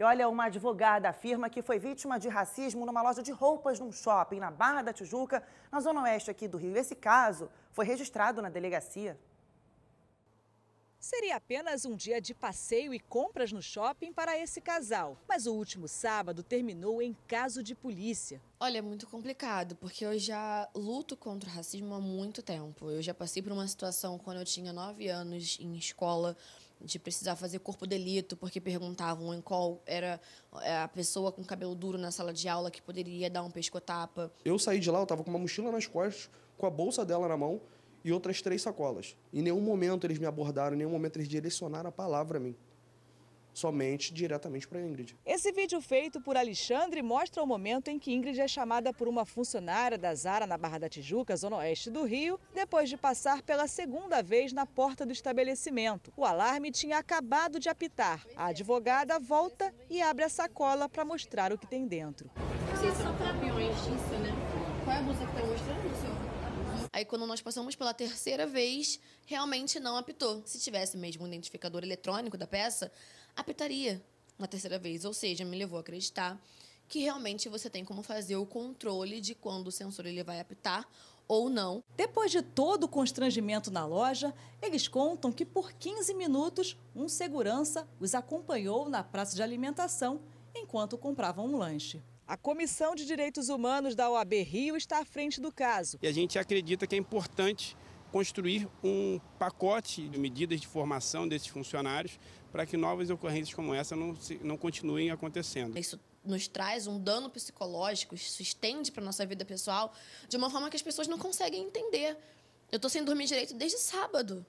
E olha, uma advogada afirma que foi vítima de racismo numa loja de roupas num shopping na Barra da Tijuca, na zona oeste aqui do Rio. Esse caso foi registrado na delegacia. Seria apenas um dia de passeio e compras no shopping para esse casal, mas o último sábado terminou em caso de polícia. Olha, é muito complicado, porque eu já luto contra o racismo há muito tempo. Eu já passei por uma situação quando eu tinha 9 anos em escola, de precisar fazer corpo delito porque perguntavam em qual era é, a pessoa com cabelo duro na sala de aula que poderia dar um pesco-tapa. Eu saí de lá, eu tava com uma mochila nas costas, com a bolsa dela na mão e outras três sacolas. Em nenhum momento eles me abordaram, em nenhum momento eles direcionaram a palavra a mim somente diretamente para Ingrid. Esse vídeo feito por Alexandre mostra o momento em que Ingrid é chamada por uma funcionária da Zara na Barra da Tijuca, zona oeste do Rio, depois de passar pela segunda vez na porta do estabelecimento. O alarme tinha acabado de apitar. A advogada volta e abre a sacola para mostrar o que tem dentro. Vocês são para mim, isso, né? Qual é a blusa que está mostrando, senhor? Aí quando nós passamos pela terceira vez, realmente não apitou. Se tivesse mesmo um identificador eletrônico da peça, apitaria na terceira vez, ou seja, me levou a acreditar que realmente você tem como fazer o controle de quando o sensor ele vai apitar ou não. Depois de todo o constrangimento na loja, eles contam que por 15 minutos um segurança os acompanhou na praça de alimentação enquanto compravam um lanche. A Comissão de Direitos Humanos da OAB Rio está à frente do caso. E a gente acredita que é importante construir um pacote de medidas de formação desses funcionários para que novas ocorrências como essa não, se, não continuem acontecendo. Isso nos traz um dano psicológico, isso estende para a nossa vida pessoal de uma forma que as pessoas não conseguem entender. Eu estou sem dormir direito desde sábado.